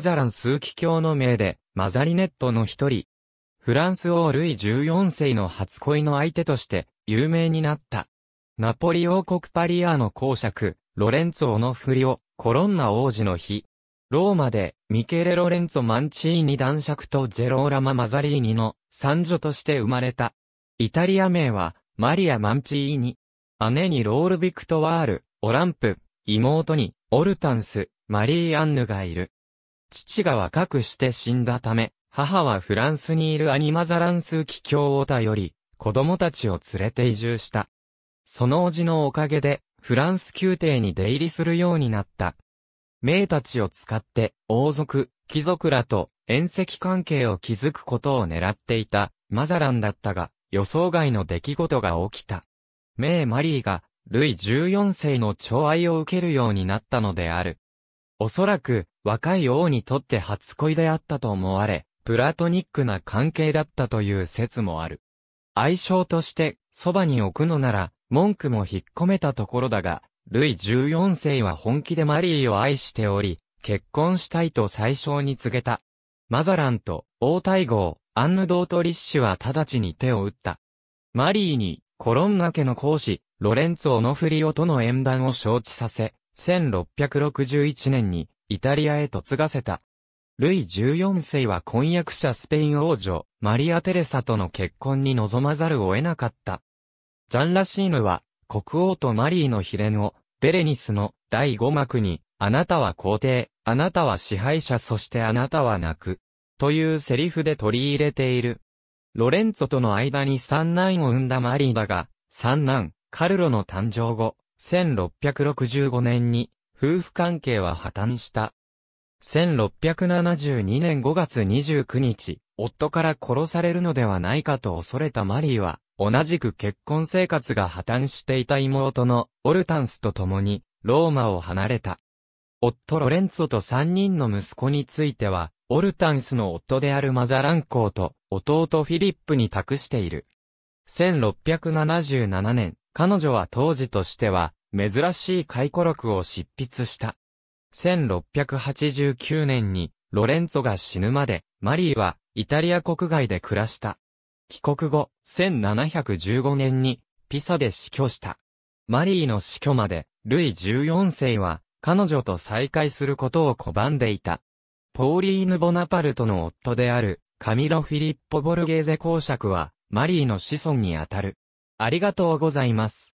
ザラン枢機卿の命で、マザリネットの一人。フランス王ルイ14世の初恋の相手として、有名になった。ナポリ王国パリアーの公爵、ロレンツォのリオ、コロンナ王子の日。ローマで、ミケレ・ロレンツォ・マンチーニ男爵とジェローラマ・マザリーニの三女として生まれた。イタリア名は、マリア・マンチーニ。姉にロール・ビクトワール、オランプ、妹に、オルタンス、マリー・アンヌがいる。父が若くして死んだため、母はフランスにいるアニマザランス帰郷を頼り、子供たちを連れて移住した。その叔父のおかげで、フランス宮廷に出入りするようになった。名たちを使って、王族、貴族らと、縁石関係を築くことを狙っていた、マザランだったが、予想外の出来事が起きた。名マリーが、ルイ14世の寵愛を受けるようになったのである。おそらく、若い王にとって初恋であったと思われ、プラトニックな関係だったという説もある。愛称として、そばに置くのなら、文句も引っ込めたところだが、ルイ14世は本気でマリーを愛しており、結婚したいと最初に告げた。マザランと、王太后、アンヌ・ドートリッシュは直ちに手を打った。マリーに、コロンナ家の公子、ロレンツォ・ノフリオとの縁談を承知させ、1661年に、イタリアへと継がせた。ルイ14世は婚約者スペイン王女、マリア・テレサとの結婚に望まざるを得なかった。ジャン・ラシーヌは、国王とマリーの秘伝を、ベレニスの第5幕に、あなたは皇帝、あなたは支配者そしてあなたは泣く、というセリフで取り入れている。ロレンツォとの間に三男を産んだマリーだが、三男、カルロの誕生後、1665年に夫婦関係は破綻した。1672年5月29日、夫から殺されるのではないかと恐れたマリーは、同じく結婚生活が破綻していた妹のオルタンスと共に、ローマを離れた。夫ロレンツォと3人の息子については、オルタンスの夫であるマザラン公と弟フィリップに託している。1677年、彼女は当時としては、珍しい回顧録を執筆した。1689年に、ロレンツォが死ぬまで、マリーは、イタリア国外で暮らした。帰国後、1715年に、ピサで死去した。マリーの死去まで、ルイ14世は、彼女と再会することを拒んでいた。ポーリーヌ・ボナパルトの夫である、カミロ・フィリッポ・ボルゲーゼ公爵は、マリーの子孫にあたる。ありがとうございます。